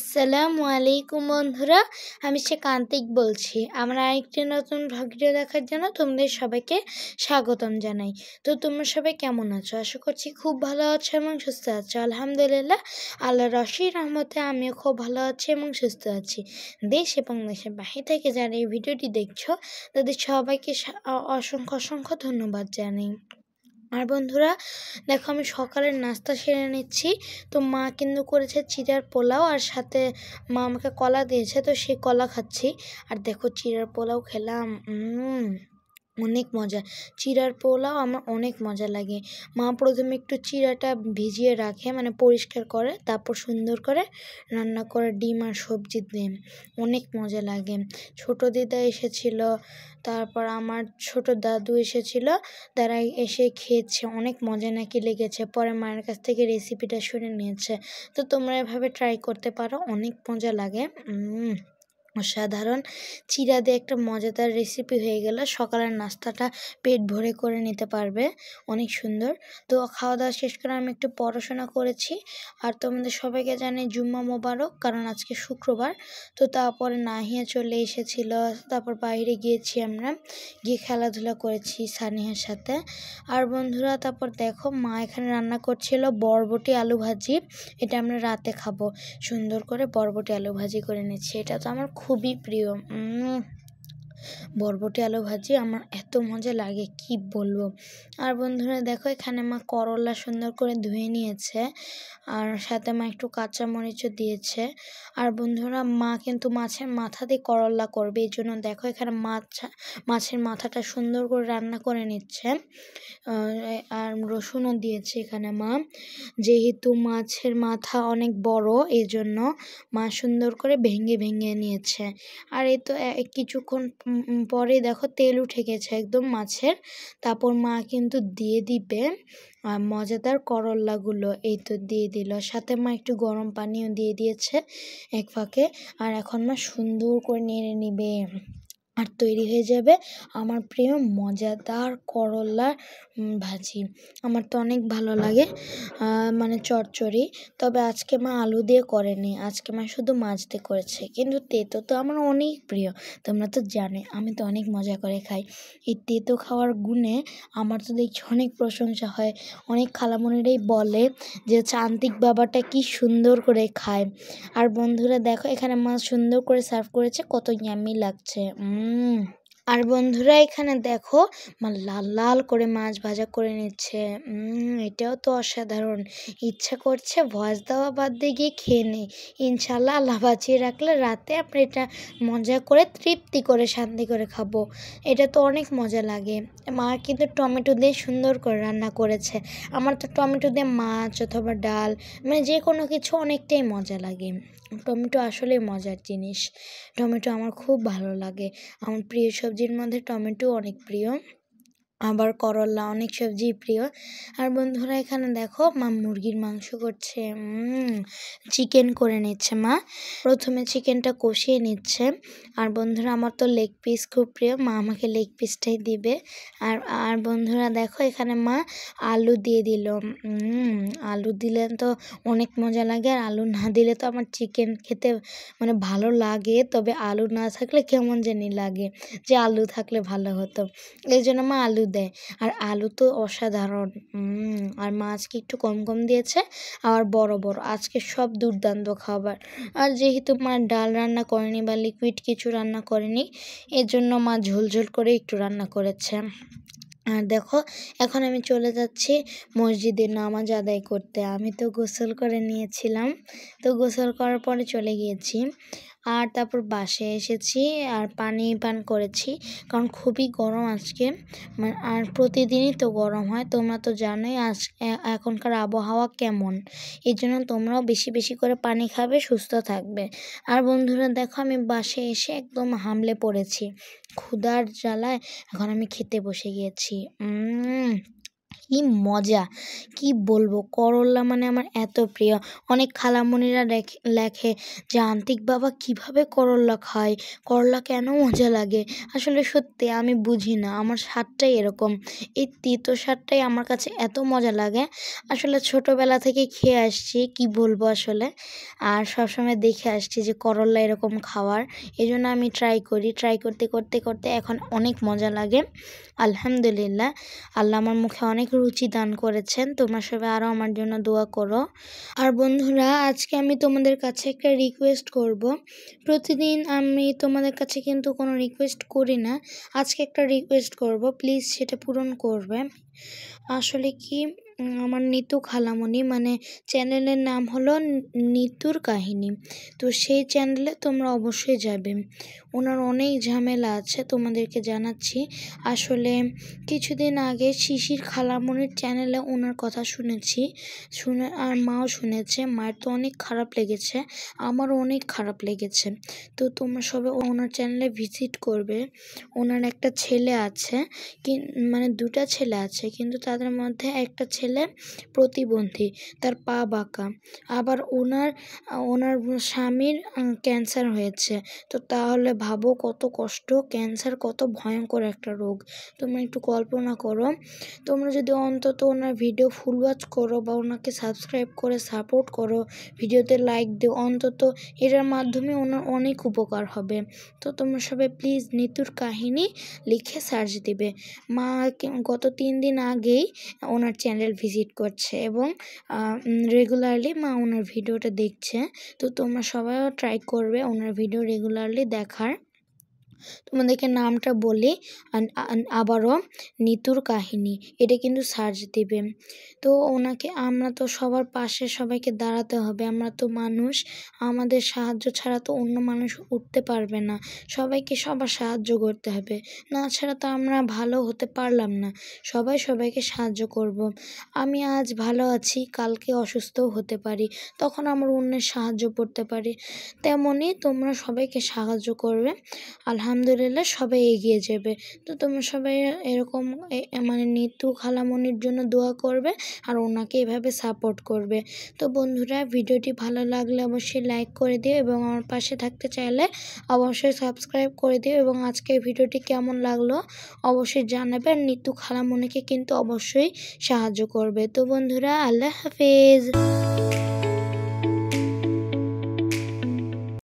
আসসালামু আলাইকুম বন্ধুরা আমি সে কান্তিক বলছি আমরা আরেকটি নতুন ভিডিও দেখার জন্য তোমাদের সবাইকে স্বাগতম জানাই তো তোমরা সবাই কেমন আছো আশা করছি খুব ভালো আছো এবং সুস্থ আছো আলহামদুলিল্লাহ আল্লাহ রশি রহমতে আমিও খুব ভালো আছি এবং সুস্থ আছি দেশ এবং দেশের বাহির থেকে যারা এই ভিডিওটি দেখছো তাদের সবাইকে অসংখ্য অসংখ্য ধন্যবাদ জানাই আর বন্ধুরা দেখো আমি সকালের নাস্তা সেরে নিচ্ছি তো মা কিন্তু করেছে চিড়ার পোলাও আর সাথে মা আমাকে কলা দিয়েছে তো সেই কলা খাচ্ছি আর দেখো চিড়ার পোলাও খেলাম অনেক মজা চিরার পোলাও আমার অনেক মজা লাগে মা প্রথমে একটু চিরাটা ভিজিয়ে রাখে মানে পরিষ্কার করে তারপর সুন্দর করে রান্না করে ডিম আর সবজি দিয়ে অনেক মজা লাগে ছোট দিদা এসেছিল তারপর আমার ছোট দাদু এসেছিল তারা এসে খেয়েছে অনেক মজা নাকি লেগেছে পরে মায়ের কাছ থেকে রেসিপিটা শুনে নিয়েছে তো তোমরা এভাবে ট্রাই করতে পারো অনেক মজা লাগে অসাধারণ চিরা দিয়ে একটা মজাদার রেসিপি হয়ে গেল সকালের নাস্তাটা পেট ভরে করে নিতে পারবে অনেক সুন্দর তো খাওয়া দাওয়া শেষ করে আমি একটু পড়াশোনা করেছি আর তোমাদের সবাইকে জানি জুম্মা মোবারক কারণ আজকে শুক্রবার তো তারপরে নাহিয়া চলে এসেছিল তারপর বাইরে গিয়েছি আমরা গিয়ে খেলাধুলা করেছি সানিহার সাথে আর বন্ধুরা তারপর দেখো মা এখানে রান্না করছিল বরবটি আলু ভাজি এটা আমরা রাতে খাবো সুন্দর করে বরবটি আলু ভাজি করে নিচ্ছি এটা তো আমার খুবই প্রিয় বরবটি আলু ভাজি আমার এত মজা লাগে কি বলবো আর বন্ধুরা দেখো এখানে মা করলা সুন্দর করে ধুয়ে নিয়েছে আর সাথে মা একটু কাঁচামরিচও দিয়েছে আর বন্ধুরা মা কিন্তু মাছের মাথা দিয়ে করলা করবে এই জন্য দেখো এখানে মাছ মাছের মাথাটা সুন্দর করে রান্না করে নিচ্ছে আর রসুনও দিয়েছে এখানে মা যেহেতু মাছের মাথা অনেক বড় এই জন্য মা সুন্দর করে ভেঙে ভেঙে নিয়েছে আর এই তো কিছুক্ষণ পরে দেখো তেল উঠে গেছে একদম মাছের তারপর মা কিন্তু দিয়ে দিবে মজাদার করল্লাগুলো এই তো দিয়ে দিল সাথে মা একটু গরম পানিও দিয়ে দিয়েছে এক ফাঁকে আর এখন মা সুন্দর করে নেড়ে নিবে আর তৈরি হয়ে যাবে আমার প্রিয় মজাদার করলার ভাজি আমার তো অনেক ভালো লাগে মানে চচ্চড়ি তবে আজকে মা আলু দিয়ে করেনি আজকে মা শুধু মাছ দিয়ে করেছে কিন্তু তেতো তো আমার অনেক প্রিয় তোমরা তো জানে আমি তো অনেক মজা করে খাই এই তেতো খাওয়ার গুণে আমার তো দেখছি অনেক প্রশংসা হয় অনেক খালামনিরাই বলে যে চান্তিক বাবাটা কি সুন্দর করে খায় আর বন্ধুরা দেখো এখানে মা সুন্দর করে সার্ভ করেছে কত জ্ঞামি লাগছে 嗯。আর বন্ধুরা এখানে দেখো মা লাল লাল করে মাছ ভাজা করে নিচ্ছে এটাও তো অসাধারণ ইচ্ছা করছে ভয়েস দেওয়া বাদ দিয়ে গিয়ে খেয়ে নেই ইনশাল্লাহ আল্লাহ বাঁচিয়ে রাখলে রাতে আপনি এটা মজা করে তৃপ্তি করে শান্তি করে খাবো এটা তো অনেক মজা লাগে মা কিন্তু টমেটো দিয়ে সুন্দর করে রান্না করেছে আমার তো টমেটো দিয়ে মাছ অথবা ডাল মানে যে কোনো কিছু অনেকটাই মজা লাগে টমেটো আসলে মজার জিনিস টমেটো আমার খুব ভালো লাগে আমার প্রিয় সবজি সবজির মধ্যে টমেটো অনেক প্রিয় আবার করলা অনেক সবজিই প্রিয় আর বন্ধুরা এখানে দেখো মা মুরগির মাংস করছে চিকেন করে নিচ্ছে মা প্রথমে চিকেনটা কষিয়ে নিচ্ছে আর বন্ধুরা আমার তো লেগ পিস খুব প্রিয় মা আমাকে লেগ পিসটাই দিবে আর আর বন্ধুরা দেখো এখানে মা আলু দিয়ে দিল আলু দিলে তো অনেক মজা লাগে আর আলু না দিলে তো আমার চিকেন খেতে মানে ভালো লাগে তবে আলু না থাকলে কেমন জানি লাগে যে আলু থাকলে ভালো হতো এই জন্য মা আলু দেয় আর আলু তো অসাধারণ আর মাছকে একটু কম কম দিয়েছে আবার বড় বড় আজকে সব দুর্দান্ত খাবার আর যেহেতু মা ডাল রান্না করেনি বা লিকুইড কিছু রান্না করেনি এর জন্য মা ঝোলঝোল করে একটু রান্না করেছে আর দেখো এখন আমি চলে যাচ্ছি মসজিদে নামাজ আদায় করতে আমি তো গোসল করে নিয়েছিলাম তো গোসল করার পরে চলে গিয়েছি আর তারপর বাসে এসেছি আর পানি পান করেছি কারণ খুবই গরম আজকে মানে আর প্রতিদিনই তো গরম হয় তোমরা তো জানোই আজ এখনকার আবহাওয়া কেমন এই জন্য তোমরাও বেশি বেশি করে পানি খাবে সুস্থ থাকবে আর বন্ধুরা দেখো আমি বাসে এসে একদম হামলে পড়েছি ক্ষুধার জ্বালায় এখন আমি খেতে বসে গিয়েছি কি মজা কি বলবো করল্লা মানে আমার এত প্রিয় অনেক খালামনিরা লেখে যে আন্তিক বাবা কিভাবে করল্লা খায় করল্লা কেন মজা লাগে আসলে সত্যি আমি বুঝি না আমার স্বাদটাই এরকম এই তিতো স্বাদটাই আমার কাছে এত মজা লাগে আসলে ছোটোবেলা থেকে খেয়ে আসছি কি বলবো আসলে আর সবসময় দেখে আসছি যে করল্লা এরকম খাওয়ার এই জন্য আমি ট্রাই করি ট্রাই করতে করতে করতে এখন অনেক মজা লাগে আলহামদুলিল্লাহ আল্লাহ আমার মুখে অনেক রুচি দান করেছেন তোমরা সবাই আরও আমার জন্য দোয়া করো আর বন্ধুরা আজকে আমি তোমাদের কাছে একটা রিকোয়েস্ট করব প্রতিদিন আমি তোমাদের কাছে কিন্তু কোনো রিকোয়েস্ট করি না আজকে একটা রিকোয়েস্ট করব প্লিজ সেটা পূরণ করবে আসলে কি আমার নিতু খালামণি মানে চ্যানেলের নাম হলো নিতুর কাহিনী তো সেই চ্যানেলে তোমরা অবশ্যই যাবে ওনার অনেক ঝামেলা আছে তোমাদেরকে জানাচ্ছি আসলে কিছুদিন আগে শিশির খালামণির চ্যানেলে ওনার কথা শুনেছি শুনে আর মাও শুনেছে মায়ের তো অনেক খারাপ লেগেছে আমারও অনেক খারাপ লেগেছে তো তোমরা সবে ওনার চ্যানেলে ভিজিট করবে ওনার একটা ছেলে আছে কি মানে দুটা ছেলে আছে কিন্তু তাদের মধ্যে একটা ছেলে ছিলেন প্রতিবন্ধী তার পা বাঁকা আবার ওনার ওনার স্বামীর ক্যান্সার হয়েছে তো তাহলে ভাবো কত কষ্ট ক্যান্সার কত ভয়ঙ্কর একটা রোগ তোমরা একটু কল্পনা করো তোমরা যদি অন্তত ওনার ভিডিও ফুল ওয়াচ করো বা ওনাকে সাবস্ক্রাইব করে সাপোর্ট করো ভিডিওতে লাইক দিও অন্তত এটার মাধ্যমে ওনার অনেক উপকার হবে তো তোমরা সবাই প্লিজ নিতুর কাহিনী লিখে সার্চ দিবে মা গত তিন দিন আগেই ওনার চ্যানেল ভিজিট করছে এবং রেগুলারলি মা ওনার ভিডিওটা দেখছে তো তোমরা সবাইও ট্রাই করবে ওনার ভিডিও রেগুলারলি দেখার তোমাদেরকে নামটা বলি আবারও নিতুর কাহিনী এটা কিন্তু সার্চ দিবে তো ওনাকে আমরা তো সবার পাশে সবাইকে দাঁড়াতে হবে আমরা তো মানুষ আমাদের সাহায্য ছাড়া তো অন্য মানুষ উঠতে পারবে না সবাইকে সবার সাহায্য করতে হবে না ছাড়া তো আমরা ভালো হতে পারলাম না সবাই সবাইকে সাহায্য করব। আমি আজ ভালো আছি কালকে অসুস্থ হতে পারি তখন আমরা অন্যের সাহায্য করতে পারি তেমনই তোমরা সবাইকে সাহায্য করবে আলহামদুলিল্লাহ আলহামদুলিল্লাহ সবাই এগিয়ে যাবে তো তোমরা সবাই এরকম মানে নিতু খালামণির জন্য দোয়া করবে আর ওনাকে এভাবে সাপোর্ট করবে তো বন্ধুরা ভিডিওটি ভালো লাগলে অবশ্যই লাইক করে দিও এবং আমার পাশে থাকতে চাইলে অবশ্যই সাবস্ক্রাইব করে দিও এবং আজকে ভিডিওটি কেমন লাগলো অবশ্যই জানাবে আর নিতু খালামণিকে কিন্তু অবশ্যই সাহায্য করবে তো বন্ধুরা আল্লাহ হাফেজ